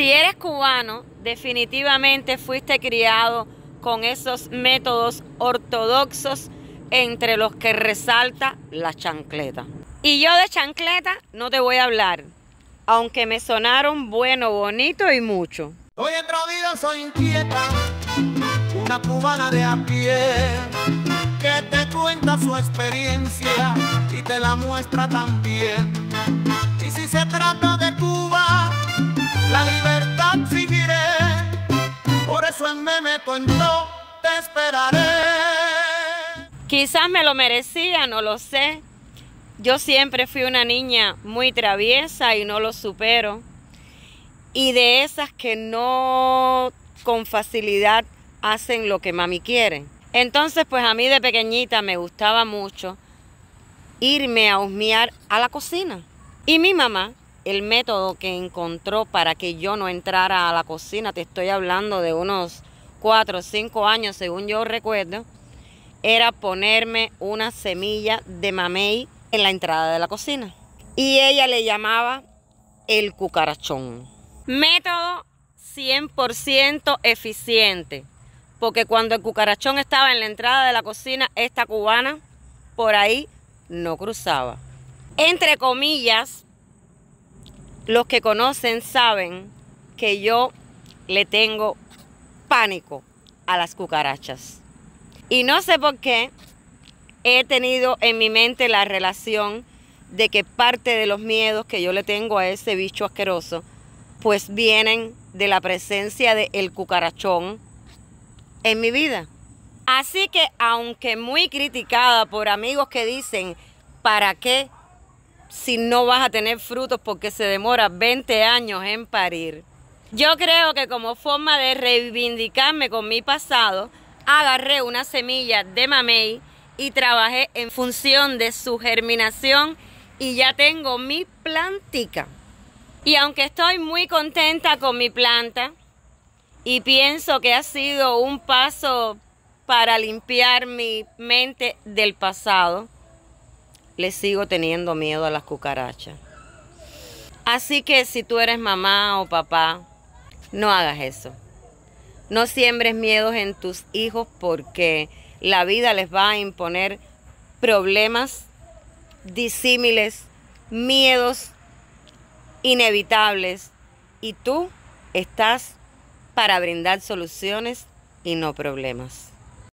Si eres cubano, definitivamente fuiste criado con esos métodos ortodoxos entre los que resalta la chancleta. Y yo de chancleta no te voy a hablar, aunque me sonaron bueno, bonito y mucho. Hoy en soy inquieta, una cubana de a pie, que te cuenta su experiencia y te la muestra también. Y si se trata me te esperaré. Quizás me lo merecía, no lo sé. Yo siempre fui una niña muy traviesa y no lo supero. Y de esas que no con facilidad hacen lo que mami quiere. Entonces, pues a mí de pequeñita me gustaba mucho irme a husmear a la cocina. Y mi mamá el método que encontró para que yo no entrara a la cocina, te estoy hablando de unos cuatro o cinco años, según yo recuerdo, era ponerme una semilla de mamey en la entrada de la cocina. Y ella le llamaba el cucarachón. Método 100% eficiente, porque cuando el cucarachón estaba en la entrada de la cocina, esta cubana por ahí no cruzaba. Entre comillas, los que conocen saben que yo le tengo pánico a las cucarachas. Y no sé por qué he tenido en mi mente la relación de que parte de los miedos que yo le tengo a ese bicho asqueroso, pues vienen de la presencia del el cucarachón en mi vida. Así que aunque muy criticada por amigos que dicen, ¿para qué si no vas a tener frutos porque se demora 20 años en parir. Yo creo que como forma de reivindicarme con mi pasado, agarré una semilla de mamey y trabajé en función de su germinación y ya tengo mi plantica. Y aunque estoy muy contenta con mi planta y pienso que ha sido un paso para limpiar mi mente del pasado, le sigo teniendo miedo a las cucarachas. Así que si tú eres mamá o papá, no hagas eso. No siembres miedos en tus hijos porque la vida les va a imponer problemas disímiles, miedos inevitables y tú estás para brindar soluciones y no problemas.